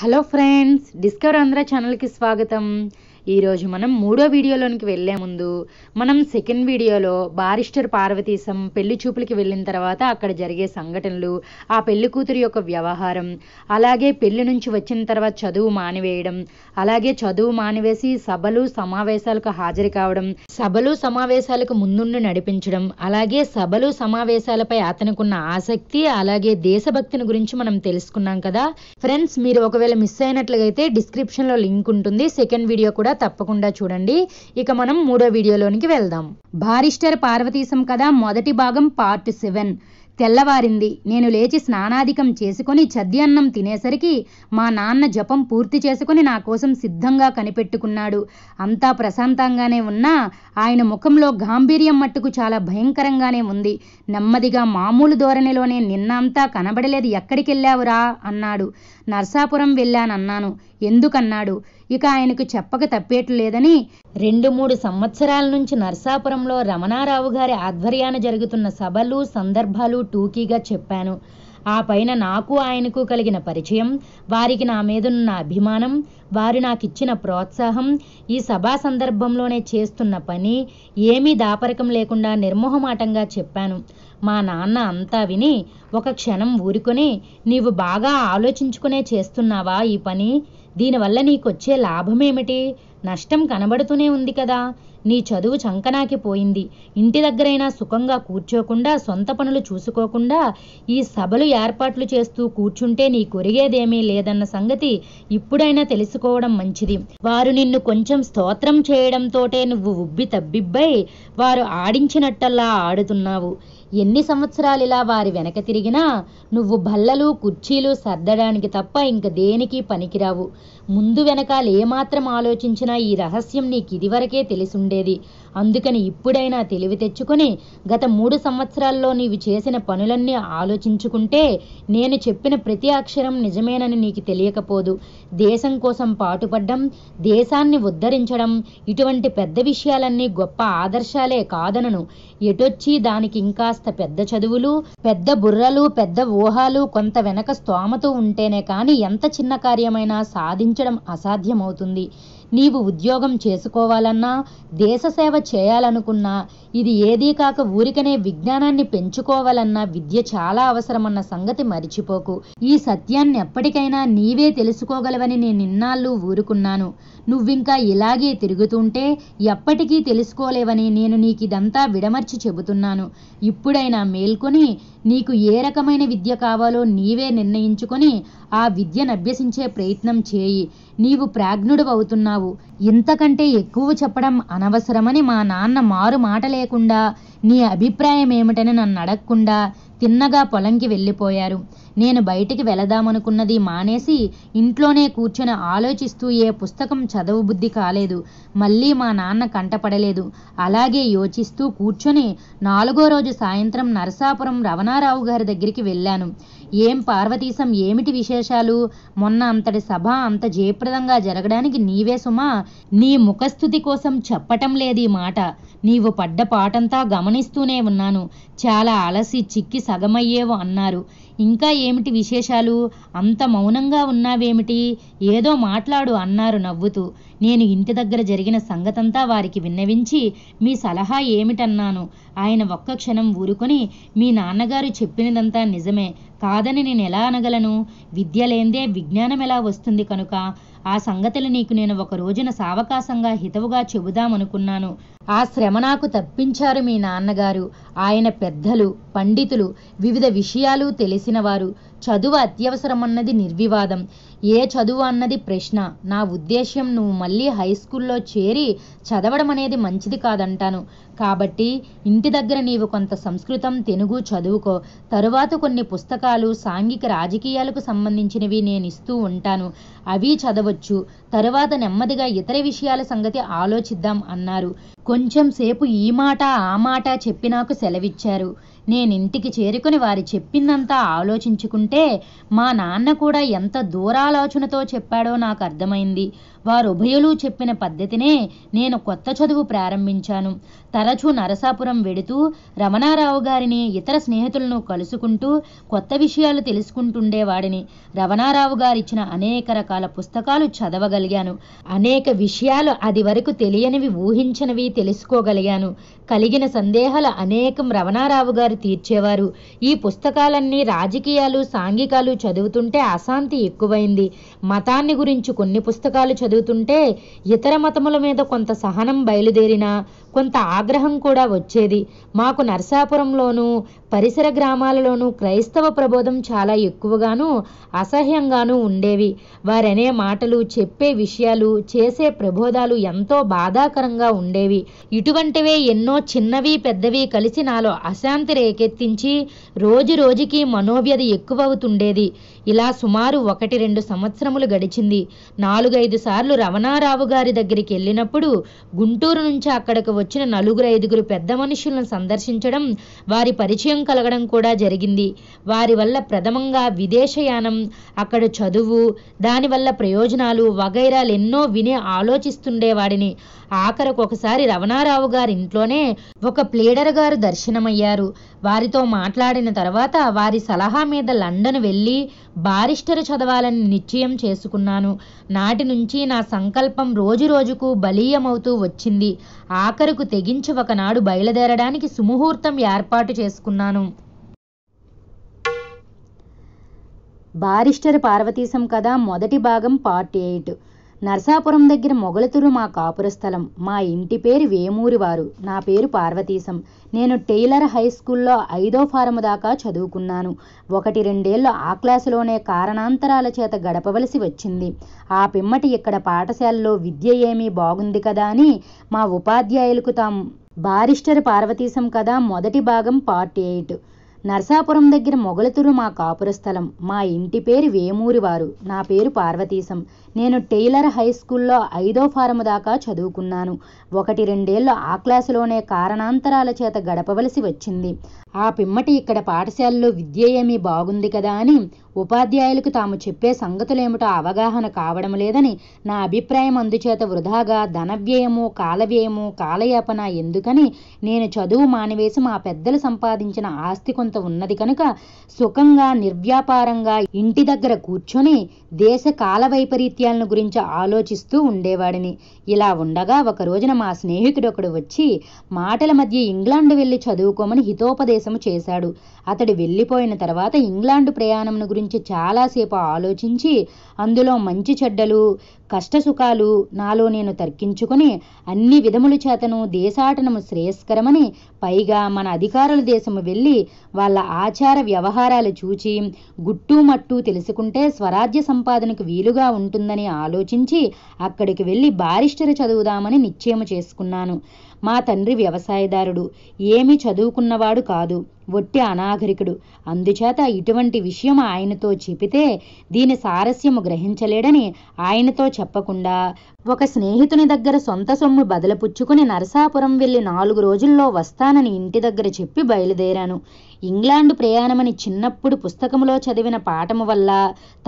hello friends discover Andhra ఛానల్కి స్వాగతం ఈరోజు మనం మూడో వీడియోలోనికి వెళ్లే ముందు మనం సెకండ్ వీడియోలో బారిస్టర్ పార్వతీశం పెళ్లి చూపులకి వెళ్ళిన తర్వాత అక్కడ జరిగే సంఘటనలు ఆ పెళ్లి కూతురు యొక్క వ్యవహారం అలాగే పెళ్లి నుంచి వచ్చిన తర్వాత చదువు మానివేయడం అలాగే చదువు మానివేసి సభలు సమావేశాలకు హాజరు కావడం సభలు సమావేశాలకు ముందుండి నడిపించడం అలాగే సభలు సమావేశాలపై అతనికున్న ఆసక్తి అలాగే దేశభక్తిని గురించి మనం తెలుసుకున్నాం కదా ఫ్రెండ్స్ మీరు ఒకవేళ మిస్ అయినట్లయితే డిస్క్రిప్షన్లో లింక్ ఉంటుంది సెకండ్ వీడియో కూడా తప్పకుండా చూడండి ఇక మనం మూడో వీడియోలోనికి వెళ్దాం బారిస్టర్ పార్వతీశం కథ మొదటి భాగం పార్ట్ సెవెన్ తెల్లవారింది నేను లేచి స్నానాధికం చేసుకుని అన్నం తినేసరికి మా నాన్న జపం పూర్తి చేసుకుని నా కోసం సిద్ధంగా కనిపెట్టుకున్నాడు అంతా ప్రశాంతంగానే ఉన్నా ఆయన ముఖంలో గాంభీర్యం మట్టుకు చాలా భయంకరంగానే ఉంది నెమ్మదిగా మామూలు ధోరణిలోనే నిన్న అంతా కనబడలేదు ఎక్కడికి వెళ్ళావురా అన్నాడు నర్సాపురం వెళ్ళానన్నాను ఎందుకన్నాడు ఇక ఆయనకు చెప్పక తప్పేట్లు లేదని రెండు మూడు సంవత్సరాల నుంచి నర్సాపురంలో రమణారావు గారి ఆధ్వర్యాన జరుగుతున్న సభలు సందర్భాలు టూకీగా చెప్పాను ఆ పైన నాకు ఆయనకు కలిగిన పరిచయం వారికి నా మీదున్న అభిమానం వారు నాకిచ్చిన ప్రోత్సాహం ఈ సభా సందర్భంలోనే చేస్తున్న పని ఏమీ దాపరకం లేకుండా నిర్మోహమాటంగా చెప్పాను మా నాన్న అంతా విని ఒక క్షణం ఊరుకొని నీవు బాగా ఆలోచించుకునే చేస్తున్నావా ఈ పని దీనివల్ల నీకొచ్చే లాభమేమిటి నష్టం కనబడుతూనే ఉంది కదా నీ చదువు చంకనాకి పోయింది ఇంటి దగ్గరైనా సుఖంగా కూర్చోకుండా సొంత పనులు చూసుకోకుండా ఈ సభలు ఏర్పాట్లు చేస్తూ కూర్చుంటే నీ కొరిగేదేమీ లేదన్న సంగతి ఇప్పుడైనా తెలుసుకోవడం మంచిది వారు నిన్ను కొంచెం స్తోత్రం చేయడంతోటే నువ్వు ఉబ్బి తబ్బిబ్బై వారు ఆడించినట్టల్లా ఆడుతున్నావు ఎన్ని సంవత్సరాలు ఇలా వారి వెనక తిరిగినా నువ్వు బల్లలు కుర్చీలు సర్దడానికి తప్ప ఇంక దేనికి పనికిరావు ముందు వెనకాల ఏమాత్రం ఆలోచించినా ఈ రహస్యం నీకు ఇదివరకే తెలిసుండేది అందుకని ఇప్పుడైనా తెలివి తెచ్చుకొని గత మూడు సంవత్సరాల్లో నీవు చేసిన పనులన్నీ ఆలోచించుకుంటే నేను చెప్పిన ప్రతి అక్షరం నిజమేనని నీకు తెలియకపోదు దేశం కోసం పాటుపడ్డం దేశాన్ని ఉద్ధరించడం ఇటువంటి పెద్ద విషయాలన్నీ గొప్ప ఆదర్శాలే కాదనను ఎటొచ్చి దానికి ఇంకాస్త పెద్ద చదువులు పెద్ద బుర్రలు పెద్ద ఊహాలు కొంత వెనక స్తోమతో ఉంటేనే కానీ ఎంత చిన్న కార్యమైనా సాధించడం అసాధ్యమవుతుంది నీవు ఉద్యోగం చేసుకోవాలన్నా దేశ సేవ చేయాలనుకున్నా ఇది ఏదీ కాక ఊరికనే విజ్ఞానాన్ని పెంచుకోవాలన్నా విద్య చాలా అవసరమన్న సంగతి మరిచిపోకు ఈ సత్యాన్ని ఎప్పటికైనా నీవే తెలుసుకోగలవని నేను నిన్నాళ్ళు ఊరుకున్నాను నువ్వింకా ఇలాగే తిరుగుతుంటే ఎప్పటికీ తెలుసుకోలేవని నేను నీకిదంతా విడమర్చి చెబుతున్నాను ఇప్పుడైనా మేల్కొని నీకు ఏ రకమైన విద్య కావాలో నీవే నిర్ణయించుకొని ఆ విద్యను అభ్యసించే ప్రయత్నం చేయి నీవు ప్రాజ్ఞుడు అవుతున్నావు ఇంతకంటే ఎక్కువ చెప్పడం అనవసరమని మా నాన్న మారు మాట లేకుండా నీ అభిప్రాయం ఏమిటని నన్ను అడగకుండా తిన్నగా పొలంకి వెళ్ళిపోయారు నేను బయటికి వెళదామనుకున్నది మానేసి ఇంట్లోనే కూర్చొని ఆలోచిస్తూ ఏ పుస్తకం బుద్ధి కాలేదు మళ్ళీ మా నాన్న కంటపడలేదు అలాగే యోచిస్తూ కూర్చొని నాలుగో రోజు సాయంత్రం నరసాపురం రవణారావు గారి దగ్గరికి వెళ్ళాను ఏం పార్వతీశం ఏమిటి విశేషాలు మొన్న అంతటి సభ అంత జయప్రదంగా జరగడానికి నీవే సుమా నీ ముఖస్థుతి కోసం చెప్పటం లేదు ఈ మాట నీవు పడ్డ పాటంతా గమనిస్తూనే ఉన్నాను చాలా అలసి చిక్కి సగమయ్యేవు అన్నారు ఇంకా ఏమిటి విశేషాలు అంత మౌనంగా ఉన్నావేమిటి ఏదో మాట్లాడు అన్నారు నవ్వుతూ నేను ఇంటి దగ్గర జరిగిన సంగతంతా వారికి విన్నవించి మీ సలహా ఏమిటన్నాను ఆయన ఒక్క క్షణం ఊరుకొని మీ నాన్నగారు చెప్పినదంతా నిజమే కాదని నేను ఎలా అనగలను విద్య లేందే విజ్ఞానం ఎలా వస్తుంది కనుక ఆ సంగతులు నీకు నేను ఒక రోజున సావకాశంగా హితవుగా చెబుదామనుకున్నాను ఆ శ్రమ నాకు తప్పించారు మీ నాన్నగారు ఆయన పెద్దలు పండితులు వివిధ విషయాలు తెలిసినవారు చదువు అత్యవసరమన్నది నిర్వివాదం ఏ చదువు అన్నది ప్రశ్న నా ఉద్దేశ్యం నువ్వు మళ్ళీ హై స్కూల్లో చేరి చదవడం అనేది మంచిది కాదంటాను కాబట్టి ఇంటి దగ్గర నీవు కొంత సంస్కృతం తెలుగు చదువుకో తరువాత కొన్ని పుస్తకాలు సాంఘిక రాజకీయాలకు సంబంధించినవి నేను ఇస్తూ ఉంటాను అవి చదవచ్చు తరువాత నెమ్మదిగా ఇతర విషయాల సంగతి ఆలోచిద్దాం అన్నారు కొంచెం సేపు ఈ మాట ఆ మాట చెప్పి నాకు సెలవిచ్చారు నేనింటికి చేరుకుని వారి చెప్పిందంతా ఆలోచించుకుంటే మా నాన్న కూడా ఎంత దూరాలోచనతో చెప్పాడో నాకు అర్థమైంది వారుభయులు చెప్పిన పద్ధతినే నేను కొత్త చదువు ప్రారంభించాను తరచూ నరసాపురం వెడుతూ రమణారావు గారిని ఇతర స్నేహితులను కలుసుకుంటూ కొత్త విషయాలు తెలుసుకుంటుండేవాడిని రమణారావు గారిచ్చిన అనేక రకాల పుస్తకాలు చదవగలిగాను అనేక విషయాలు అది వరకు తెలియనివి ఊహించినవి తెలుసుకోగలిగాను కలిగిన సందేహాలు అనేకం రమణారావు గారు తీర్చేవారు ఈ పుస్తకాలన్నీ రాజకీయాలు సాంఘికాలు చదువుతుంటే అశాంతి ఎక్కువైంది మతాన్ని గురించి కొన్ని పుస్తకాలు చదువు చదువుతుంటే ఇతర మతముల మీద కొంత సహనం బయలుదేరినా కొంత ఆగ్రహం కూడా వచ్చేది మాకు నర్సాపురంలోనూ పరిసర గ్రామాలలోనూ క్రైస్తవ ప్రబోధం చాలా ఎక్కువగాను అసహ్యంగానూ ఉండేవి వారనే మాటలు చెప్పే విషయాలు చేసే ప్రబోధాలు ఎంతో బాధాకరంగా ఉండేవి ఇటువంటివే ఎన్నో చిన్నవి పెద్దవి కలిసి నాలో అశాంతి రేకెత్తించి రోజు రోజుకి మనోవ్యధి ఎక్కువవుతుండేది ఇలా సుమారు ఒకటి రెండు సంవత్సరములు గడిచింది నాలుగైదు సార్లు రమణారావు గారి దగ్గరికి వెళ్ళినప్పుడు గుంటూరు నుంచి అక్కడికి వచ్చిన నలుగురు ఐదుగురు పెద్ద మనుషులను సందర్శించడం వారి పరిచయం కలగడం కూడా జరిగింది వారి వల్ల ప్రథమంగా విదేశయానం అక్కడ చదువు దానివల్ల ప్రయోజనాలు వగైరాలు ఎన్నో వినే ఆలోచిస్తుండేవాడిని ఆఖరకు ఒకసారి రవణారావు గారి ఇంట్లోనే ఒక ప్లేడర్ గారు దర్శనమయ్యారు వారితో మాట్లాడిన తర్వాత వారి సలహా మీద లండన్ వెళ్ళి బారిస్టర్ చదవాలని నిశ్చయం చేసుకున్నాను నాటి నుంచి నా సంకల్పం రోజురోజుకు బలీయమవుతూ వచ్చింది ఆఖరుకు తెగించి ఒకనాడు బయలుదేరడానికి సుముహూర్తం ఏర్పాటు చేసుకున్నాను బారిస్టర్ పార్వతీశం కథ మొదటి భాగం పార్ట్ ఎయిట్ నరసాపురం దగ్గర మొగలతురు మా కాపుర స్థలం మా ఇంటి పేరు వేమూరివారు నా పేరు పార్వతీశం నేను టైలర్ హై స్కూల్లో ఐదో ఫారం దాకా చదువుకున్నాను ఒకటి రెండేళ్ళు ఆ క్లాసులోనే కారణాంతరాల చేత గడపవలసి వచ్చింది ఆ పిమ్మటి ఇక్కడ పాఠశాలలో విద్య ఏమీ బాగుంది కదా అని మా ఉపాధ్యాయులకు తాము బారిస్టర్ పార్వతీశం కదా మొదటి భాగం పార్ట్ ఎయిట్ నర్సాపురం దగ్గర మొగలతురు మా కాపుర స్థలం మా ఇంటి పేరు వేమూరివారు నా పేరు పార్వతీశం నేను టెయిలర్ హై స్కూల్లో ఐదో ఫారం దాకా చదువుకున్నాను ఒకటి రెండేళ్ళు ఆ క్లాసులోనే కారణాంతరాల చేత గడపవలసి వచ్చింది ఆ పిమ్మటి ఇక్కడ పాఠశాలలో విద్య ఏమీ బాగుంది కదా అని ఉపాధ్యాయులకు తాము చెప్పే సంగతులేమిటో అవగాహన కావడం లేదని నా అభిప్రాయం అందుచేత వృధాగా ధనవ్యయము కాలవ్యయము కాలయాపన ఎందుకని నేను చదువు మానివేసి మా పెద్దలు సంపాదించిన ఆస్తి కొంత ఉన్నది కనుక సుఖంగా నిర్వ్యాపారంగా ఇంటి దగ్గర కూర్చొని దేశ కాల వైపరీత్య విషయాలను గురించి ఆలోచిస్తూ ఉండేవాడిని ఇలా ఉండగా ఒక రోజున మా స్నేహితుడొకడు వచ్చి మాటల మధ్య ఇంగ్లాండ్ వెళ్ళి చదువుకోమని హితోపదేశము చేశాడు అతడు వెళ్ళిపోయిన తర్వాత ఇంగ్లాండ్ ప్రయాణం గురించి చాలాసేపు ఆలోచించి అందులో మంచి చెడ్డలు కష్టసుఖాలు నాలో నేను తర్కించుకుని అన్ని విధముల చేతను దేశాటనము శ్రేయస్కరమని పైగా మన అధికారుల దేశము వెళ్ళి వాళ్ళ ఆచార వ్యవహారాలు చూచి మట్టు తెలుసుకుంటే స్వరాజ్య సంపాదనకు వీలుగా ఉంటుందని ఆలోచించి అక్కడికి వెళ్ళి బారిస్టర్ చదువుదామని నిశ్చయము చేసుకున్నాను మా తండ్రి వ్యవసాయదారుడు ఏమి చదువుకున్నవాడు కాదు ఒట్టి అనాగరికుడు అందుచేత ఇటువంటి విషయం ఆయనతో చెబితే దీని సారస్యము గ్రహించలేడని ఆయనతో చెప్పకుండా ఒక స్నేహితుని దగ్గర సొంత సొమ్ము బదలపుచ్చుకుని నరసాపురం వెళ్ళి నాలుగు రోజుల్లో వస్తానని ఇంటి దగ్గర చెప్పి బయలుదేరాను ఇంగ్లాండ్ ప్రయాణమని చిన్నప్పుడు పుస్తకంలో చదివిన పాఠము వల్ల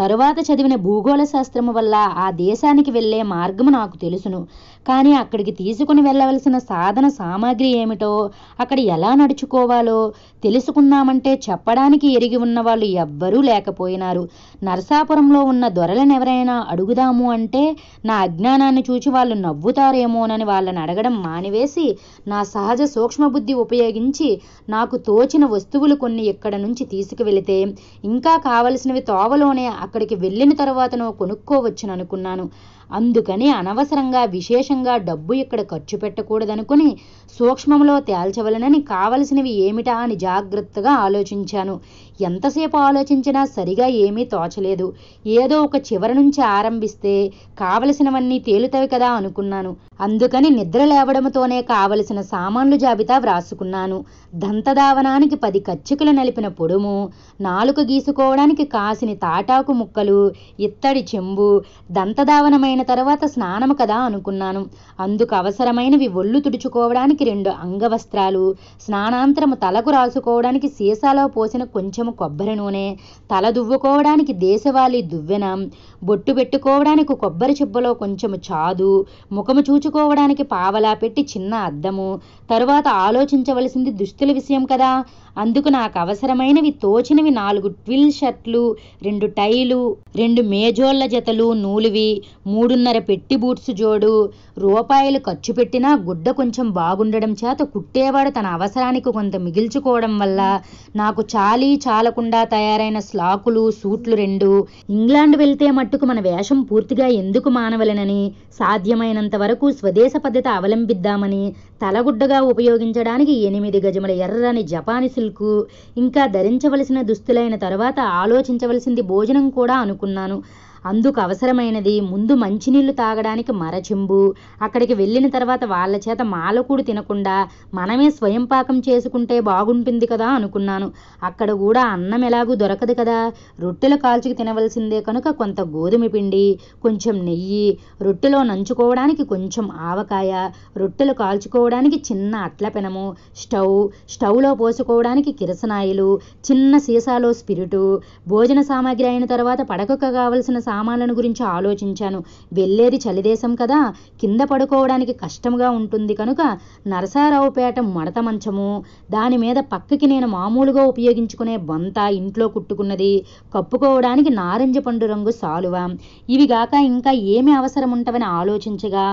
తరువాత చదివిన భూగోళ శాస్త్రము వల్ల ఆ దేశానికి వెళ్ళే మార్గము నాకు తెలుసును కానీ అక్కడికి తీసుకుని వెళ్ళవలసిన సాధన సామాగ్రి ఏమిటో అక్కడ ఎలా నడుచుకోవాలో తెలుసుకున్నామంటే చెప్పడానికి ఎరిగి ఉన్నవాళ్ళు ఎవ్వరూ లేకపోయినారు నరసాపురంలో ఉన్న దొరలనెవరైనా అడుగుదాము అంటే నా అజ్ఞానాన్ని చూచి వాళ్ళు నవ్వుతారేమోనని వాళ్ళని అడగడం మానివేసి నా సహజ సూక్ష్మబుద్ధి ఉపయోగించి నాకు తోచిన వస్తువులు కొన్ని ఇక్కడ నుంచి తీసుకువెళితే ఇంకా కావలసినవి తోవలోనే అక్కడికి వెళ్ళిన తర్వాతనో కొనుక్కోవచ్చుననుకున్నాను అందుకని అనవసరంగా విశేషంగా డబ్బు ఇక్కడ ఖర్చు పెట్టకూడదనుకుని సూక్ష్మంలో తేల్చవలనని కావలసినవి ఏమిటా అని జాగ్రత్తగా ఆలోచించాను ఎంతసేపు ఆలోచించినా సరిగా ఏమీ తోచలేదు ఏదో ఒక చివరి నుంచి ఆరంభిస్తే కావలసినవన్నీ తేలుతవి కదా అనుకున్నాను అందుకని నిద్ర లేవడంతోనే కావలసిన సామాన్లు జాబితా వ్రాసుకున్నాను దంతదావనానికి పది కచ్చికలు నలిపిన పొడుము నాలుక గీసుకోవడానికి కాసిన తాటాకు ముక్కలు ఇత్తడి చెంబు దంతదావనమైన అయిన తర్వాత స్నానము కదా అనుకున్నాను అందుకు అవసరమైనవి ఒళ్ళు తుడుచుకోవడానికి రెండు అంగవస్త్రాలు స్నానాంతరము తలకు రాసుకోవడానికి సీసాలో పోసిన కొంచెము కొబ్బరి నూనె తల దువ్వుకోవడానికి దేశవాళీ దువ్వెన బొట్టు పెట్టుకోవడానికి కొబ్బరి చెబ్బలో కొంచెము చాదు ముఖము చూచుకోవడానికి పావలా పెట్టి చిన్న అద్దము తరువాత ఆలోచించవలసింది దుస్తుల విషయం కదా అందుకు నాకు అవసరమైనవి తోచినవి నాలుగు ట్విల్ షర్ట్లు రెండు టైలు రెండు మేజోళ్ల జతలు నూలువి మూడున్నర పెట్టి బూట్స్ జోడు రూపాయలు ఖర్చు పెట్టినా గుడ్డ కొంచెం బాగుండడం చేత కుట్టేవాడు తన అవసరానికి కొంత మిగిల్చుకోవడం వల్ల నాకు చాలీ చాలకుండా తయారైన స్లాకులు సూట్లు రెండు ఇంగ్లాండ్ వెళ్తే మట్టుకు మన వేషం పూర్తిగా ఎందుకు మానవలనని సాధ్యమైనంత వరకు స్వదేశ పద్ధతి అవలంబిద్దామని తలగుడ్డగా ఉపయోగించడానికి ఎనిమిది గజముల ఎర్రని జపాని సిల్కు ఇంకా ధరించవలసిన దుస్తులైన తర్వాత ఆలోచించవలసింది భోజనం కూడా అనుకున్నాను అందుకు అవసరమైనది ముందు మంచినీళ్లు తాగడానికి మరచెంబు అక్కడికి వెళ్ళిన తర్వాత వాళ్ళ చేత మాలకూడు తినకుండా మనమే స్వయం పాకం చేసుకుంటే బాగుంటుంది కదా అనుకున్నాను అక్కడ కూడా అన్నం ఎలాగూ దొరకదు కదా రొట్టెల కాల్చుకు తినవలసిందే కనుక కొంత గోధుమ పిండి కొంచెం నెయ్యి రొట్టెలో నంచుకోవడానికి కొంచెం ఆవకాయ రొట్టెలు కాల్చుకోవడానికి చిన్న అట్లపెనము స్టవ్ స్టవ్లో పోసుకోవడానికి కిరసనాయిలు చిన్న సీసాలో స్పిరిటు భోజన సామాగ్రి అయిన తర్వాత పడకకు కావలసిన గ్రామాలను గురించి ఆలోచించాను వెళ్ళేది చలిదేశం కదా కింద పడుకోవడానికి కష్టంగా ఉంటుంది కనుక నరసారావుపేట మడత మంచము దాని మీద పక్కకి నేను మామూలుగా ఉపయోగించుకునే బంత ఇంట్లో కుట్టుకున్నది కప్పుకోవడానికి నారింజ పండు రంగు సాలువ ఇవిగాక ఇంకా ఏమి అవసరం ఉంటవని ఆలోచించగా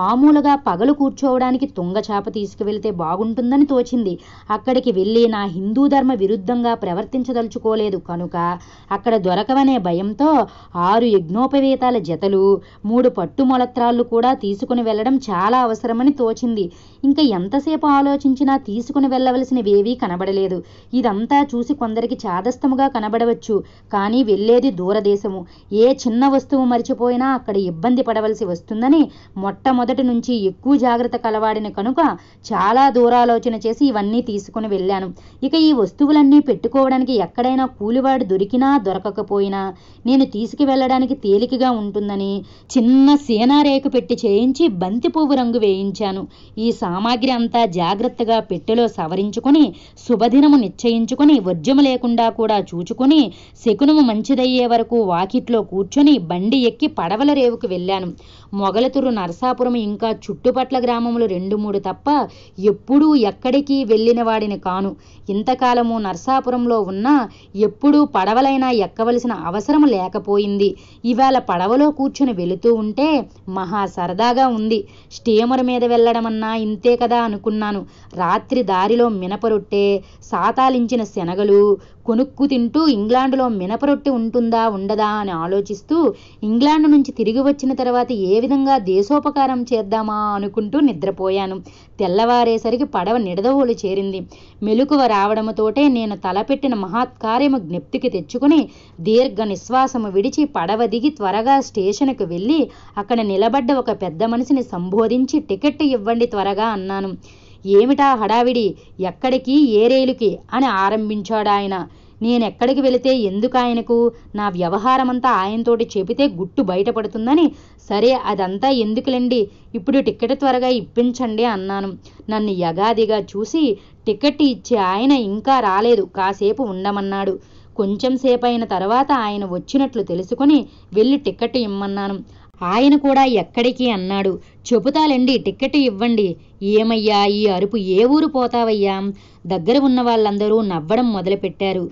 మామూలుగా పగలు కూర్చోవడానికి తుంగ చేప తీసుకువెళ్తే బాగుంటుందని తోచింది అక్కడికి వెళ్ళి నా హిందూ ధర్మ విరుద్ధంగా ప్రవర్తించదలుచుకోలేదు కనుక అక్కడ దొరకవనే భయంతో ఆరు ఆరు యజ్ఞోపవేతాల జతలు మూడు పట్టు మొలత్రాళ్ళు కూడా తీసుకుని వెళ్ళడం చాలా అవసరమని తోచింది ఇంకా ఎంతసేపు ఆలోచించినా తీసుకుని వెళ్లవలసినవేవీ కనబడలేదు ఇదంతా చూసి కొందరికి చాదస్తముగా కనబడవచ్చు కానీ వెళ్ళేది దూరదేశము ఏ చిన్న వస్తువు మరిచిపోయినా అక్కడ ఇబ్బంది పడవలసి వస్తుందని మొట్టమొదటి నుంచి ఎక్కువ జాగ్రత్త కలవాడిన కనుక చాలా దూరాలోచన చేసి ఇవన్నీ తీసుకుని వెళ్ళాను ఇక ఈ వస్తువులన్నీ పెట్టుకోవడానికి ఎక్కడైనా కూలివాడు దొరికినా దొరకకపోయినా నేను తీసుకువెళ్ళడానికి ఎత్తడానికి తేలికగా ఉంటుందని చిన్న సీనారేఖ పెట్టి చేయించి బంతి పువ్వు రంగు వేయించాను ఈ సామాగ్రి అంతా జాగ్రత్తగా పెట్టెలో సవరించుకొని శుభదినము నిశ్చయించుకొని వర్జము లేకుండా కూడా చూచుకొని శకునము మంచిదయ్యే వరకు వాకిట్లో కూర్చొని బండి ఎక్కి పడవల రేవుకు వెళ్ళాను మొగలతురు నరసాపురం ఇంకా చుట్టుపట్ల గ్రామములు రెండు మూడు తప్ప ఎప్పుడూ ఎక్కడికి వెళ్ళిన వాడిని కాను ఇంతకాలము నరసాపురంలో ఉన్నా ఎప్పుడూ పడవలైనా ఎక్కవలసిన అవసరం లేకపోయింది ఇవాళ పడవలో కూర్చొని వెళుతూ ఉంటే మహా సరదాగా ఉంది స్టీమర్ మీద వెళ్ళడమన్నా ఇంతే కదా అనుకున్నాను రాత్రి దారిలో మినపరొట్టే సాతాలించిన శనగలు కొనుక్కు తింటూ ఇంగ్లాండ్లో మినపరొట్టె ఉంటుందా ఉండదా అని ఆలోచిస్తూ ఇంగ్లాండ్ నుంచి తిరిగి వచ్చిన తర్వాత ఏ విధంగా దేశోపకారం చేద్దామా అనుకుంటూ నిద్రపోయాను తెల్లవారేసరికి పడవ నిడదవోలు చేరింది మెలుకువ రావడముతోటే నేను తలపెట్టిన మహాత్కార్యము జ్ఞప్తికి తెచ్చుకుని దీర్ఘ నిశ్వాసము విడిచి పడవ దిగి త్వరగా స్టేషన్కు వెళ్ళి అక్కడ నిలబడ్డ ఒక పెద్ద మనిషిని సంబోధించి టికెట్ ఇవ్వండి త్వరగా అన్నాను ఏమిటా హడావిడి ఎక్కడికి ఏ రైలుకి అని ఆరంభించాడాయన నేనెక్కడికి వెళితే ఎందుకు ఆయనకు నా వ్యవహారమంతా ఆయనతోటి చెబితే గుట్టు బయటపడుతుందని సరే అదంతా ఎందుకులేండి ఇప్పుడు టికెట్ త్వరగా ఇప్పించండి అన్నాను నన్ను యగాదిగా చూసి టికెట్ ఇచ్చే ఆయన ఇంకా రాలేదు కాసేపు ఉండమన్నాడు కొంచెం సేపు అయిన తర్వాత ఆయన వచ్చినట్లు తెలుసుకుని వెళ్ళి టికెట్ ఇమ్మన్నాను ఆయన కూడా ఎక్కడికి అన్నాడు చెబుతాలండి టిక్కెట్ ఇవ్వండి ఏమయ్యా ఈ అరుపు ఏ ఊరు పోతావయ్యా దగ్గర ఉన్న వాళ్ళందరూ నవ్వడం మొదలుపెట్టారు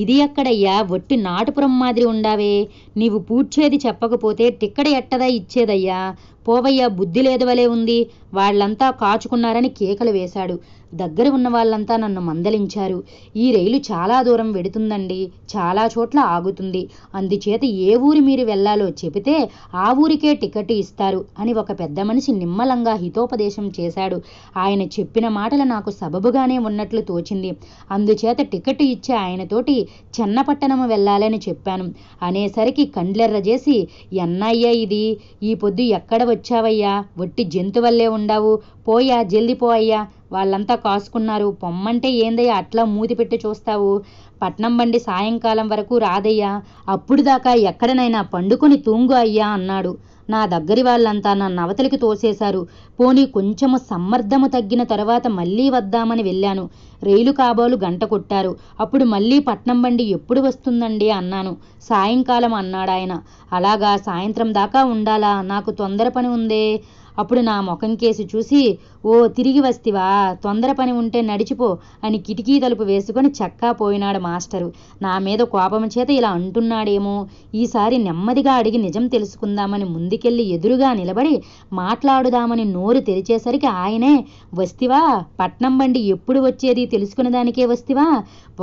ఇది ఎక్కడయ్యా ఒట్టి నాటుపురం మాదిరి ఉండావే నీవు పూడ్చేది చెప్పకపోతే టిక్కెట్ ఎట్టదా ఇచ్చేదయ్యా పోవయ్యా బుద్ధి లేదవలే ఉంది వాళ్ళంతా కాచుకున్నారని కేకలు వేశాడు దగ్గర ఉన్న వాళ్ళంతా నన్ను మందలించారు ఈ రైలు చాలా దూరం వెడుతుందండి చాలా చోట్ల ఆగుతుంది అందుచేత ఏ ఊరు మీరు వెళ్లాలో చెబితే ఆ ఊరికే టికెట్ ఇస్తారు అని ఒక పెద్దమని మనిషి నిమ్మలంగా హితోపదేశం చేశాడు ఆయన చెప్పిన మాటలు నాకు సబబుగానే ఉన్నట్లు తోచింది అందుచేత టికెట్ ఇచ్చి ఆయనతోటి చెన్నపట్టణము వెళ్ళాలని చెప్పాను అనేసరికి కండ్లెర్రజేసి ఎన్నయ్యా ఇది ఈ పొద్దు ఎక్కడ వచ్చావయ్యా వట్టి జంతువల్లే ఉండావు పోయా జల్దిపో అయ్యా వాళ్ళంతా కాసుకున్నారు పొమ్మంటే ఏందయ్యా అట్లా మూతి పెట్టి చూస్తావు పట్నం బండి సాయంకాలం వరకు రాదయ్యా అప్పుడు దాకా ఎక్కడనైనా పండుకొని తూంగు అయ్యా అన్నాడు నా దగ్గరి వాళ్ళంతా నన్ను అవతలికి తోసేశారు పోనీ కొంచెము సమ్మర్దము తగ్గిన తర్వాత మళ్ళీ వద్దామని వెళ్ళాను రైలు కాబోలు గంట కొట్టారు అప్పుడు మళ్ళీ పట్నం బండి ఎప్పుడు వస్తుందండి అన్నాను సాయంకాలం అన్నాడాయన అలాగా సాయంత్రం దాకా ఉండాలా నాకు తొందర పని ఉందే అప్పుడు నా ముఖం కేసి చూసి ఓ తిరిగి వస్తివా తొందర పని ఉంటే నడిచిపో అని కిటికీ తలుపు వేసుకొని చక్కా పోయినాడు మాస్టరు నా మీద కోపం చేత ఇలా అంటున్నాడేమో ఈసారి నెమ్మదిగా అడిగి నిజం తెలుసుకుందామని ముందుకెళ్ళి ఎదురుగా నిలబడి మాట్లాడుదామని నోరు తెరిచేసరికి ఆయనే వస్తివా పట్నం బండి ఎప్పుడు వచ్చేది తెలుసుకునేదానికే దానికే వస్తివా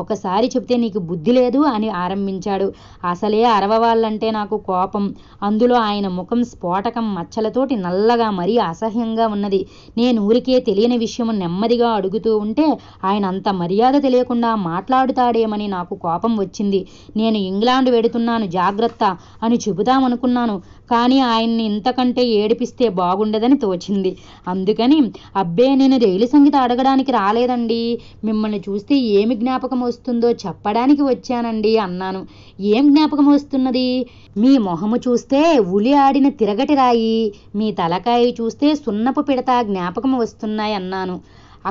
ఒకసారి చెప్తే నీకు బుద్ధి లేదు అని ఆరంభించాడు అసలే అరవవాళ్ళంటే నాకు కోపం అందులో ఆయన ముఖం స్ఫోటకం మచ్చలతోటి నల్లగా మరీ అసహ్యంగా ఉన్నది నేను ఎవరికే తెలియని విషయం నెమ్మదిగా అడుగుతూ ఉంటే ఆయన అంత మర్యాద తెలియకుండా మాట్లాడుతాడేమని నాకు కోపం వచ్చింది నేను ఇంగ్లాండ్ వెడుతున్నాను జాగ్రత్త అని చెబుదామనుకున్నాను కానీ ఆయన్ని ఇంతకంటే ఏడిపిస్తే బాగుండదని తోచింది అందుకని అబ్బే నేను రైలు సంగీత అడగడానికి రాలేదండి మిమ్మల్ని చూస్తే ఏమి జ్ఞాపకం వస్తుందో చెప్పడానికి వచ్చానండి అన్నాను ఏం జ్ఞాపకం వస్తున్నది మీ మొహము చూస్తే ఉలి ఆడిన తిరగటి రాయి మీ తలకాయి చూస్తే సున్నపు పిడత జ్ఞాపకం వస్తున్నాయి అన్నాను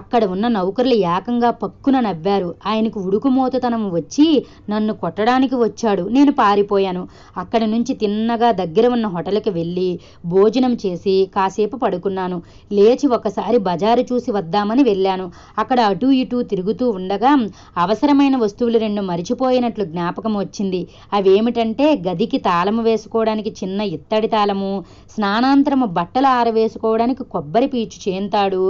అక్కడ ఉన్న నౌకర్లు ఏకంగా పక్కున నవ్వారు ఆయనకు ఉడుకుమూతతనం వచ్చి నన్ను కొట్టడానికి వచ్చాడు నేను పారిపోయాను అక్కడి నుంచి తిన్నగా దగ్గర ఉన్న హోటల్కి వెళ్ళి భోజనం చేసి కాసేపు పడుకున్నాను లేచి ఒకసారి బజారు చూసి వద్దామని వెళ్ళాను అక్కడ అటూ ఇటూ తిరుగుతూ ఉండగా అవసరమైన వస్తువులు రెండు మరిచిపోయినట్లు జ్ఞాపకం వచ్చింది అవేమిటంటే గదికి తాళము వేసుకోవడానికి చిన్న ఇత్తడి తాళము స్నానాంతరము బట్టలు ఆరవేసుకోవడానికి కొబ్బరి పీచు చేంతాడు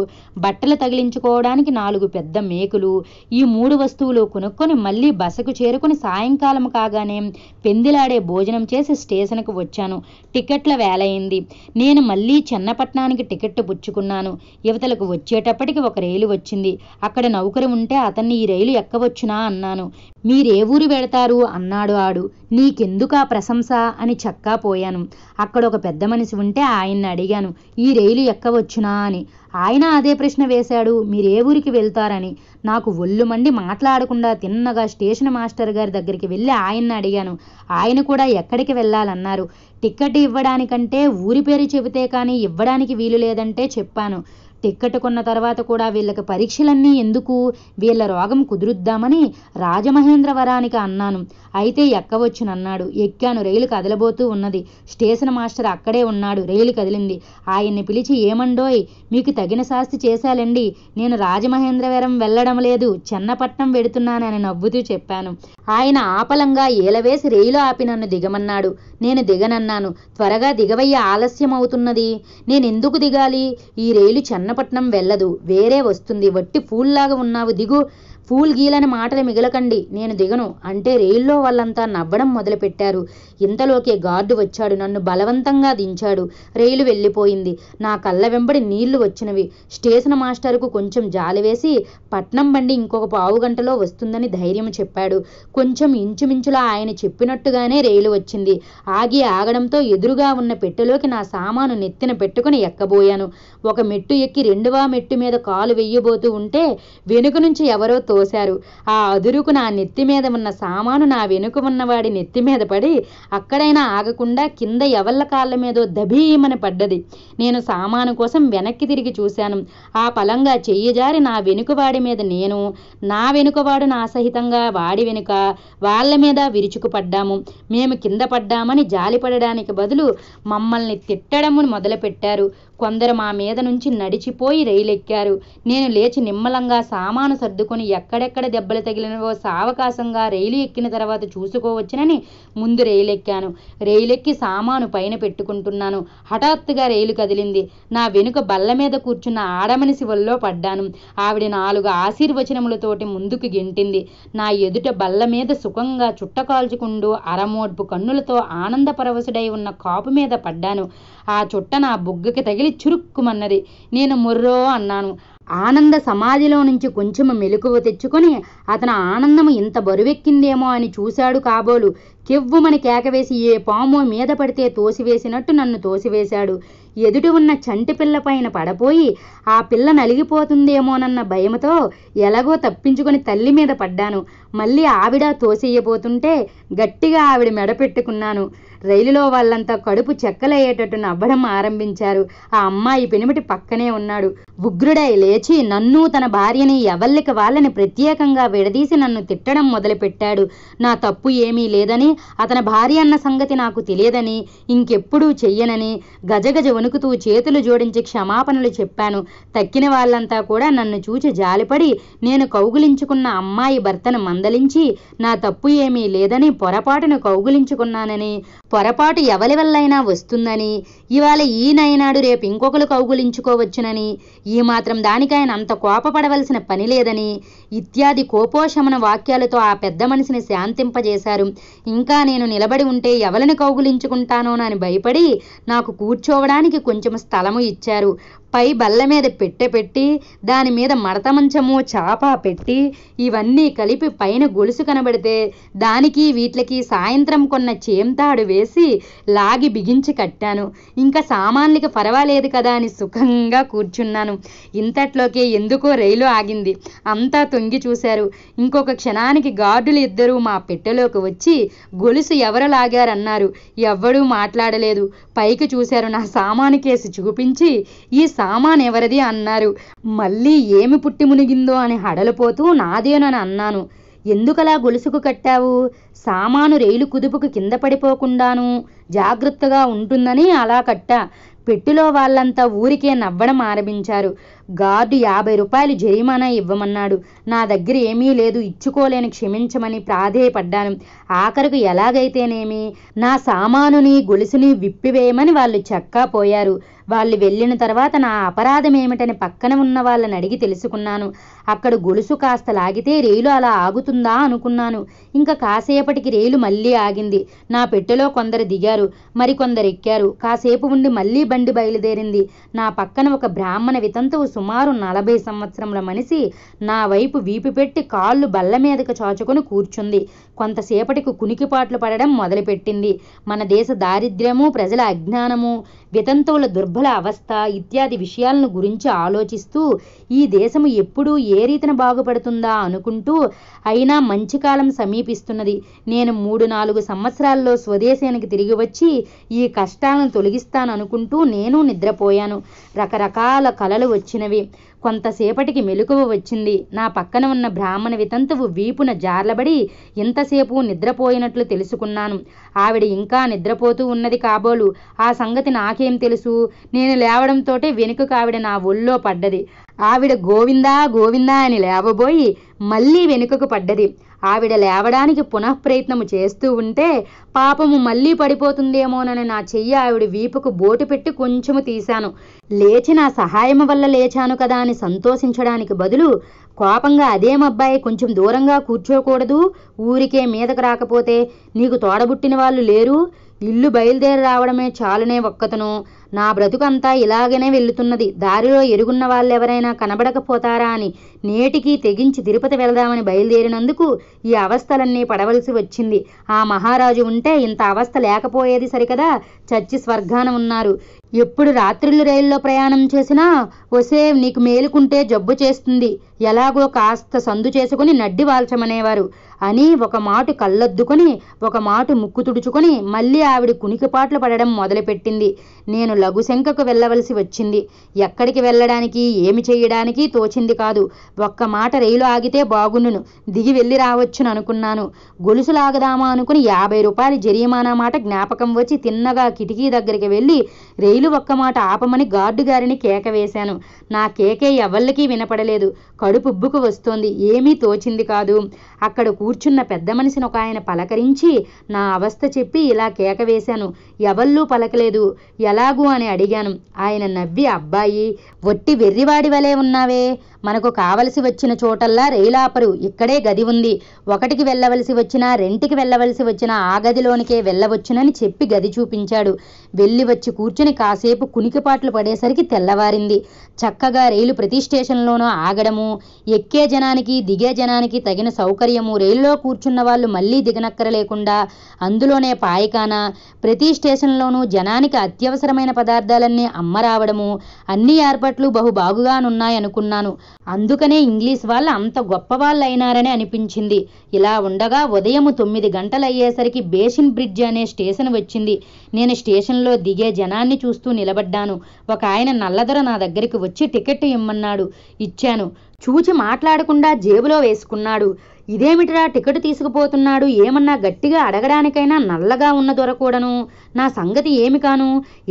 బట్టలు తగిలించి తప్పించుకోవడానికి నాలుగు పెద్ద మేకులు ఈ మూడు వస్తువులు కొనుక్కొని మళ్ళీ బసకు చేరుకుని సాయంకాలం కాగానే పెందిలాడే భోజనం చేసి స్టేషన్కు వచ్చాను టికెట్ల వేలయింది నేను మళ్ళీ చెన్నపట్నానికి టికెట్ పుచ్చుకున్నాను యువతలకు వచ్చేటప్పటికి ఒక రైలు వచ్చింది అక్కడ నౌకరు ఉంటే అతన్ని ఈ రైలు ఎక్కవచ్చునా అన్నాను మీరే ఊరు వెళతారు అన్నాడు ఆడు నీకెందుకు ఆ ప్రశంస అని చక్కా పోయాను అక్కడ ఒక పెద్ద మనిషి ఉంటే ఆయన్ని అడిగాను ఈ రైలు ఎక్కవచ్చునా అని ఆయన అదే ప్రశ్న వేశాడు మీరే ఊరికి వెళ్తారని నాకు ఒళ్ళు మండి మాట్లాడకుండా తిన్నగా స్టేషన్ మాస్టర్ గారి దగ్గరికి వెళ్ళి ఆయన్ని అడిగాను ఆయన కూడా ఎక్కడికి వెళ్ళాలన్నారు టిక్కెట్ ఇవ్వడానికంటే ఊరి పేరు చెబితే కానీ ఇవ్వడానికి వీలు లేదంటే చెప్పాను తిక్కట కొన్న తర్వాత కూడా వీళ్ళకి పరీక్షలన్నీ ఎందుకు వీళ్ళ రోగం కుదురుద్దామని రాజమహేంద్రవరానికి అన్నాను అయితే ఎక్కవచ్చునన్నాడు ఎక్కాను రైలు కదలబోతూ ఉన్నది స్టేషన్ మాస్టర్ అక్కడే ఉన్నాడు రైలు కదిలింది ఆయన్ని పిలిచి ఏమండోయ్ మీకు తగిన శాస్తి చేశాలండి నేను రాజమహేంద్రవరం వెళ్ళడం లేదు చెన్నపట్నం వెడుతున్నానని నవ్వుతూ చెప్పాను ఆయన ఆపలంగా ఏలవేసి రైలు ఆపి నన్ను దిగమన్నాడు నేను దిగనన్నాను త్వరగా దిగవయ్య ఆలస్యం అవుతున్నది నేనెందుకు దిగాలి ఈ రైలు చెన్నపట్నం వెళ్ళదు వేరే వస్తుంది వట్టి పూల్లాగా ఉన్నావు దిగు ఫూల్ గీలని మాటలు మిగలకండి నేను దిగను అంటే రైల్లో వాళ్ళంతా నవ్వడం మొదలుపెట్టారు ఇంతలోకే గార్డు వచ్చాడు నన్ను బలవంతంగా దించాడు రైలు వెళ్ళిపోయింది నా కళ్ళ వెంబడి నీళ్లు వచ్చినవి స్టేషన్ మాస్టర్కు కొంచెం జాలివేసి పట్నం బండి ఇంకొక పావు గంటలో వస్తుందని ధైర్యం చెప్పాడు కొంచెం ఇంచుమించులా ఆయన చెప్పినట్టుగానే రైలు వచ్చింది ఆగి ఆగడంతో ఎదురుగా ఉన్న పెట్టెలోకి నా సామాను నెత్తిన పెట్టుకుని ఎక్కబోయాను ఒక మెట్టు ఎక్కి రెండవ మెట్టు మీద కాలు వెయ్యబోతూ ఉంటే వెనుక నుంచి ఎవరో తోశారు ఆ అదురుకు నా నెత్తి మీద ఉన్న సామాను నా వెనుక ఉన్నవాడి నెత్తి మీద పడి అక్కడైనా ఆగకుండా కింద ఎవళ్ళ కాళ్ళ మీదో దభీమని పడ్డది నేను సామాను కోసం వెనక్కి తిరిగి చూశాను ఆ పలంగా చెయ్యి జారి నా వెనుకవాడి మీద నేను నా వెనుకవాడు నా సహితంగా వాడి వెనుక వాళ్ళ మీద విరుచుకుపడ్డాము మేము కింద పడ్డామని జాలిపడడానికి బదులు మమ్మల్ని తిట్టడము మొదలుపెట్టారు కొందరు మా మీద నుంచి నడిచిపోయి రైలెక్కారు నేను లేచి నిమ్మలంగా సామాను సర్దుకొని ఎక్కడెక్కడ దెబ్బలు తగిలినవో సావకాశంగా రైలు ఎక్కిన తర్వాత చూసుకోవచ్చునని ముందు ఎక్కాను రైలెక్కి సామాను పైన పెట్టుకుంటున్నాను హఠాత్తుగా రైలు కదిలింది నా వెనుక బల్ల మీద కూర్చున్న ఆడమని వల్లో పడ్డాను ఆవిడ నాలుగు ఆశీర్వచనములతోటి ముందుకు గెంటింది నా ఎదుట బల్ల మీద సుఖంగా చుట్టకాల్చుకుంటూ అరమోడ్పు కన్నులతో ఆనందపరవశుడై ఉన్న కాపు మీద పడ్డాను ఆ చుట్ట నా బుగ్గకి తగిలి చురుక్కుమన్నది నేను మొర్రో అన్నాను ఆనంద సమాధిలో నుంచి కొంచెం మెలకువ తెచ్చుకొని అతను ఆనందము ఇంత బరువెక్కిందేమో అని చూశాడు కాబోలు కెవ్వుమని కేకవేసి ఏ పాము మీద పడితే తోసివేసినట్టు నన్ను తోసివేశాడు ఎదుటి ఉన్న చంటి పిల్ల పైన పడపోయి ఆ పిల్ల నలిగిపోతుందేమోనన్న భయముతో ఎలాగో తప్పించుకొని తల్లి మీద పడ్డాను మళ్ళీ ఆవిడ తోసేయబోతుంటే గట్టిగా ఆవిడ మెడ పెట్టుకున్నాను రైలులో వాళ్ళంతా కడుపు చెక్కలయ్యేటట్టు నవ్వడం ఆరంభించారు ఆ అమ్మాయి పెనుమిటి పక్కనే ఉన్నాడు ఉగ్రుడై లేచి నన్ను తన భార్యని ఎవల్లికి వాళ్ళని ప్రత్యేకంగా విడదీసి నన్ను తిట్టడం మొదలుపెట్టాడు నా తప్పు ఏమీ లేదని అతని భార్య అన్న సంగతి నాకు తెలియదని ఇంకెప్పుడూ చెయ్యనని గజగజ వణుకుతూ చేతులు జోడించి క్షమాపణలు చెప్పాను తక్కిన వాళ్ళంతా కూడా నన్ను చూచి జాలిపడి నేను కౌగులించుకున్న అమ్మాయి భర్తను మందలించి నా తప్పు ఏమీ లేదని పొరపాటును కౌగులించుకున్నానని పొరపాటు ఎవరి వల్లైనా వస్తుందని ఇవాళ ఈయనైనాడు రేపు ఇంకొకరు కౌగులించుకోవచ్చునని ఈ మాత్రం దానికాయన అంత కోపపడవలసిన పని లేదని ఇత్యాది కోపోశమన వాక్యాలతో ఆ పెద్ద మనిషిని శాంతింపజేశారు ఇంకా నేను నిలబడి ఉంటే ఎవరిని కౌగులించుకుంటానోనని భయపడి నాకు కూర్చోవడానికి కొంచెం స్థలము ఇచ్చారు పై బల్ల మీద పెట్టె పెట్టి దాని మీద మడత మంచము చాప పెట్టి ఇవన్నీ కలిపి పైన గొలుసు కనబడితే దానికి వీటికి సాయంత్రం కొన్న చేంతాడు వేసి లాగి బిగించి కట్టాను ఇంకా సామాన్లకి పర్వాలేదు కదా అని సుఖంగా కూర్చున్నాను ఇంతట్లోకే ఎందుకో రైలు ఆగింది అంతా తొంగి చూశారు ఇంకొక క్షణానికి గార్డులు ఇద్దరు మా పెట్టెలోకి వచ్చి గొలుసు ఎవరు లాగారన్నారు ఎవ్వడూ మాట్లాడలేదు పైకి చూశారు నా సామాను కేసి చూపించి ఈ సామాన్ ఎవరిది అన్నారు మళ్ళీ ఏమి పుట్టి మునిగిందో అని హడలిపోతూ నాదేనని అన్నాను ఎందుకలా గొలుసుకు కట్టావు సామాను రైలు కుదుపుకు కింద పడిపోకుండాను జాగ్రత్తగా ఉంటుందని అలా కట్టా పెట్టులో వాళ్ళంతా ఊరికే నవ్వడం ఆరంభించారు గార్డు యాభై రూపాయలు జరిమానా ఇవ్వమన్నాడు నా దగ్గర ఏమీ లేదు ఇచ్చుకోలేని క్షమించమని ప్రాధేయపడ్డాను ఆఖరుకు ఎలాగైతేనేమి నా సామానుని గొలుసుని విప్పివేయమని వాళ్ళు చక్కా పోయారు వాళ్ళు వెళ్ళిన తర్వాత నా అపరాధం ఏమిటని పక్కన ఉన్న వాళ్ళని అడిగి తెలుసుకున్నాను అక్కడ గొలుసు కాస్త లాగితే రేలు అలా ఆగుతుందా అనుకున్నాను ఇంకా కాసేపటికి రేలు మళ్ళీ ఆగింది నా పెట్టెలో కొందరు దిగారు మరికొందరు ఎక్కారు కాసేపు ఉండి మళ్ళీ బండి బయలుదేరింది నా పక్కన ఒక బ్రాహ్మణ వితంతువు సుమారు నలభై సంవత్సరముల మనిషి నా వైపు వీపు పెట్టి కాళ్ళు బల్ల మీదకు చాచుకొని కూర్చుంది కొంతసేపటికి కునికిపాట్లు పడడం మొదలుపెట్టింది మన దేశ దారిద్ర్యము ప్రజల అజ్ఞానము వితంతువుల దుర్బల అవస్థ ఇత్యాది విషయాలను గురించి ఆలోచిస్తూ ఈ దేశము ఎప్పుడూ ఏ రీతిన బాగుపడుతుందా అనుకుంటూ అయినా మంచి కాలం సమీపిస్తున్నది నేను మూడు నాలుగు సంవత్సరాల్లో స్వదేశానికి తిరిగి వచ్చి ఈ కష్టాలను తొలగిస్తాను అనుకుంటూ నేను నిద్రపోయాను రకరకాల కలలు వచ్చినవి కొంతసేపటికి మెలకువ వచ్చింది నా పక్కన ఉన్న బ్రాహ్మణ వితంతువు వీపున జార్లబడి ఇంతసేపు నిద్రపోయినట్లు తెలుసుకున్నాను ఆవిడ ఇంకా నిద్రపోతూ ఉన్నది కాబోలు ఆ సంగతి నాకేం తెలుసు నేను లేవడంతోటే వెనుకకు ఆవిడ నా ఒళ్ళో పడ్డది ఆవిడ గోవిందా గోవిందా అని లేవబోయి మళ్ళీ వెనుకకు పడ్డది ఆవిడ లేవడానికి పునఃప్రయత్నము చేస్తూ ఉంటే పాపము మళ్ళీ పడిపోతుందేమోనని నా చెయ్యి ఆవిడ వీపుకు బోటు పెట్టి కొంచెము తీశాను లేచి నా సహాయం వల్ల లేచాను కదా అని సంతోషించడానికి బదులు కోపంగా అదేమబ్బాయి కొంచెం దూరంగా కూర్చోకూడదు ఊరికే మీదకు రాకపోతే నీకు తోడబుట్టిన వాళ్ళు లేరు ఇల్లు బయలుదేరి రావడమే చాలునే ఒక్కతను నా బ్రతుకంతా ఇలాగనే వెళ్తున్నది దారిలో ఎరుగున్న వాళ్ళెవరైనా కనబడకపోతారా అని నేటికి తెగించి తిరుపతి వెళదామని బయలుదేరినందుకు ఈ అవస్థలన్నీ పడవలసి వచ్చింది ఆ మహారాజు ఉంటే ఇంత అవస్థ లేకపోయేది సరికదా చచ్చి స్వర్గాన ఉన్నారు ఎప్పుడు రాత్రులు రైల్లో ప్రయాణం చేసినా ఒసే నీకు మేలుకుంటే జబ్బు చేస్తుంది ఎలాగో కాస్త సందు చేసుకుని నడ్డి వాల్చమనేవారు అని ఒక మాట కళ్ళొద్దుకొని ఒక మాట ముక్కు తుడుచుకొని మళ్ళీ ఆవిడ కునికిపాట్లు పడడం మొదలుపెట్టింది నేను లఘుశంకకు వెళ్ళవలసి వచ్చింది ఎక్కడికి వెళ్ళడానికి ఏమి చేయడానికి తోచింది కాదు ఒక్క మాట రైలు ఆగితే బాగుండును దిగి వెళ్ళి రావచ్చును అనుకున్నాను గొలుసు లాగదామా అనుకుని యాభై రూపాయలు జరిమానా మాట జ్ఞాపకం వచ్చి తిన్నగా కిటికీ దగ్గరికి వెళ్ళి రైలు ఒక్క మాట ఆపమని గార్డు గారిని కేక వేశాను నా కేకే ఎవళ్ళకీ వినపడలేదు కడుపుబ్బుకు వస్తోంది ఏమీ తోచింది కాదు అక్కడ కూర్చున్న పెద్ద మనిషిని ఒక ఆయన పలకరించి నా అవస్థ చెప్పి ఇలా కేక వేశాను ఎవళ్ళూ పలకలేదు ఎలాగూ అని అడిగాను ఆయన నవ్వి అబ్బాయి ఒట్టి వెర్రివాడి వలె ఉన్నావే మనకు కావలసి వచ్చిన చోటల్లా రైలాపరు ఇక్కడే గది ఉంది ఒకటికి వెళ్ళవలసి వచ్చినా రెంటికి వెళ్ళవలసి వచ్చినా ఆ గదిలోనికే వెళ్ళవచ్చునని చెప్పి గది చూపించాడు వెళ్ళి వచ్చి కూర్చుని కాసేపు కునికిపాట్లు పడేసరికి తెల్లవారింది చక్కగా రైలు ప్రతి స్టేషన్లోనూ ఆగడము ఎక్కే జనానికి దిగే జనానికి తగిన సౌకర్యము రైల్లో కూర్చున్న వాళ్ళు మళ్ళీ దిగనక్కర లేకుండా అందులోనే పాయకాన ప్రతి స్టేషన్లోనూ జనానికి అత్యవసరమైన పదార్థాలన్నీ అమ్మరావడము అన్ని ఏర్పాట్లు బహు బాగుగానున్నాయనుకున్నాను అందుకనే ఇంగ్లీష్ వాళ్ళు అంత గొప్ప వాళ్ళైనారని అనిపించింది ఇలా ఉండగా ఉదయం తొమ్మిది గంటలయ్యేసరికి బేసిన్ బ్రిడ్జ్ అనే స్టేషన్ వచ్చింది నేను స్టేషన్లో దిగే జనాన్ని చూస్తూ నిలబడ్డాను ఒక ఆయన నల్లదొర నా దగ్గరికి వచ్చి టికెట్ ఇమ్మన్నాడు ఇచ్చాను చూచి మాట్లాడకుండా జేబులో వేసుకున్నాడు ఇదేమిటిరా టికెట్ తీసుకుపోతున్నాడు ఏమన్నా గట్టిగా అడగడానికైనా నల్లగా ఉన్న దొరకూడను నా సంగతి ఏమి కాను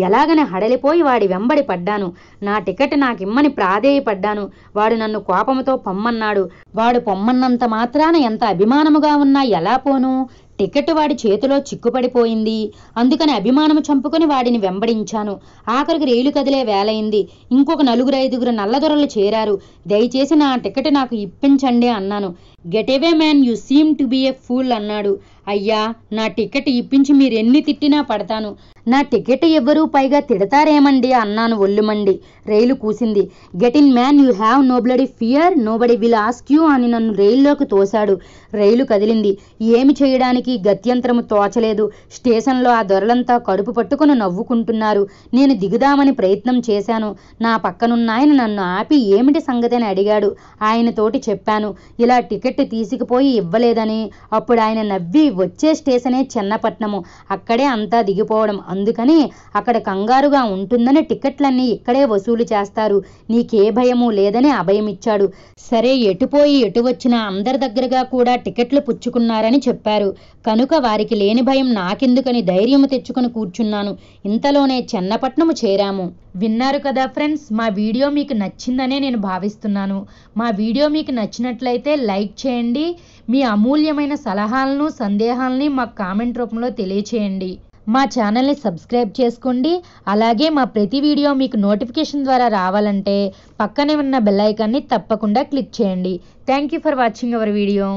ఎలాగని హడలిపోయి వాడి వెంబడి పడ్డాను నా టికెట్ నాకిమ్మని ప్రాధేయపడ్డాను వాడు నన్ను కోపంతో పొమ్మన్నాడు వాడు పొమ్మన్నంత మాత్రాన ఎంత అభిమానముగా ఉన్నా ఎలా పోను టికెట్ వాడి చేతిలో చిక్కుపడిపోయింది అందుకని అభిమానం చంపుకొని వాడిని వెంబడించాను ఆఖరికి రైలు కదిలే వేలైంది ఇంకొక నలుగురు ఐదుగురు నల్లదొరలు చేరారు దయచేసి నా టికెట్ నాకు ఇప్పించండి అన్నాను get away man you seem to be a fool అన్నాడు అయ్యా నా టికెట్ ఇప్పించి మీరు ఎన్ని తిట్టినా పడతాను నా టికెట్ ఎవ్వరూ పైగా తిడతారేమండి అన్నాను ఒళ్ళుమండి రైలు కూసింది get in man you have nobody fear nobody will ask you అని నన్ను రైల్లోకి తోశాడు రైలు కదిలింది ఏమి చేయడానికి గత్యంతరము తోచలేదు స్టేషన్లో ఆ దొరలంతా కడుపు పట్టుకుని నవ్వుకుంటున్నారు నేను దిగుదామని ప్రయత్నం చేశాను నా పక్కనున్న ఆయన నన్ను ఆపి ఏమిటి సంగతి అని అడిగాడు ఆయనతోటి చెప్పాను ఇలా టికెట్ టికెట్ తీసుకుపోయి ఇవ్వలేదని అప్పుడు ఆయన నవ్వి వచ్చే స్టేషనే చెన్నపట్నము అక్కడే అంతా దిగిపోవడం అందుకని అక్కడ కంగారుగా ఉంటుందని టికెట్లన్నీ ఇక్కడే వసూలు చేస్తారు నీకే భయము లేదని అభయమిచ్చాడు సరే ఎటుపోయి ఎటు వచ్చిన అందరి దగ్గరగా కూడా టికెట్లు పుచ్చుకున్నారని చెప్పారు కనుక వారికి లేని భయం నాకెందుకని ధైర్యం తెచ్చుకుని కూర్చున్నాను ఇంతలోనే చెన్నపట్నము చేరాము విన్నారు కదా ఫ్రెండ్స్ మా వీడియో మీకు నచ్చిందనే నేను భావిస్తున్నాను మా వీడియో మీకు నచ్చినట్లయితే లైక్ చేయండి మీ అమూల్యమైన సలహాలను సందేహాలని మా కామెంట్ రూపంలో తెలియచేయండి మా ఛానల్ని సబ్స్క్రైబ్ చేసుకోండి అలాగే మా ప్రతి వీడియో మీకు నోటిఫికేషన్ ద్వారా రావాలంటే పక్కనే ఉన్న బెల్ ఐకాన్ని తప్పకుండా క్లిక్ చేయండి thank you for watching our video